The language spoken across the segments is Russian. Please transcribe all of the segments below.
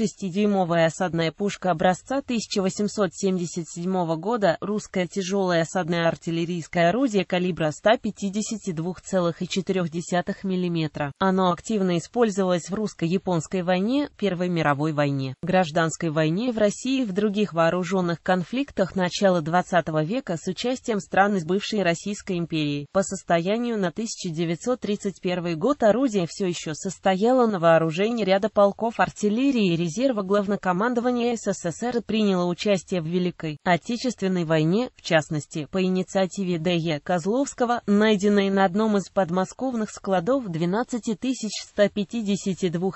6-дюймовая осадная пушка образца 1877 года, русское тяжелое осадное артиллерийское орудие калибра 152,4 мм. Оно активно использовалось в русско-японской войне, Первой мировой войне, гражданской войне в России и в других вооруженных конфликтах начала XX века с участием стран из бывшей Российской империи. По состоянию на 1931 год орудие все еще состояло на вооружении ряда полков артиллерии и резерва Главнокомандования СССР приняло участие в Великой Отечественной войне, в частности, по инициативе Д.Е. Козловского, найденной на одном из подмосковных складов 12 152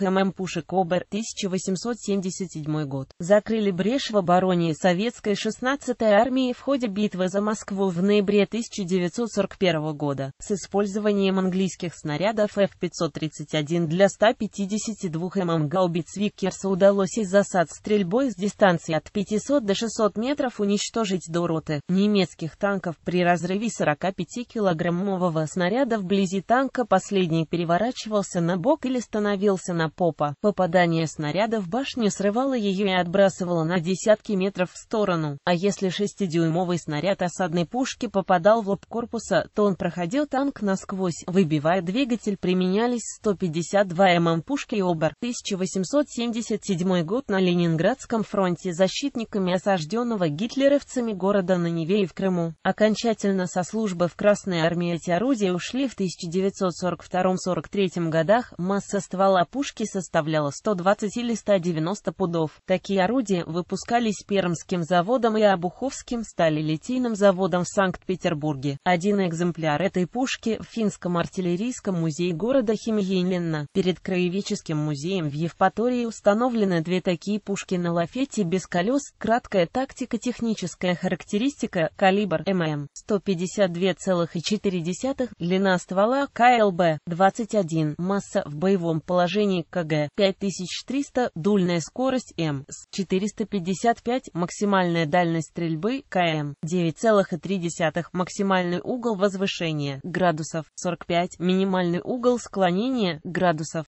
мм пушек Обер 1877 год, закрыли брешь в обороне советской 16-й армии в ходе битвы за Москву в ноябре 1941 года с использованием английских снарядов F-531 для 152 мм гаубиц Виккерса удалось из засад стрельбой с дистанции от 500 до 600 метров уничтожить до роты немецких танков при разрыве 45-килограммового снаряда вблизи танка последний переворачивался на бок или становился на попа. Попадание снаряда в башню срывало ее и отбрасывало на десятки метров в сторону, а если 6-дюймовый снаряд осадной пушки попадал в лоб корпуса, то он проходил танк насквозь, выбивая двигатель применялись 152 м мм пушки Обер 1870 1937 год на Ленинградском фронте защитниками осажденного гитлеровцами города на Неве и в Крыму. Окончательно со службы в Красной армии эти орудия ушли в 1942-43 годах, масса ствола пушки составляла 120 или 190 пудов. Такие орудия выпускались Пермским заводом и Обуховским стали заводом в Санкт-Петербурге. Один экземпляр этой пушки в Финском артиллерийском музее города Химьянина. Перед краеведческим музеем в Евпатории установлен представлены две такие пушки на лафете без колес, краткая тактика техническая характеристика, калибр ММ 152,4, длина ствола КЛБ 21, масса в боевом положении КГ 5300, дульная скорость М 455, максимальная дальность стрельбы КМ 9,3, максимальный угол возвышения градусов 45, минимальный угол склонения градусов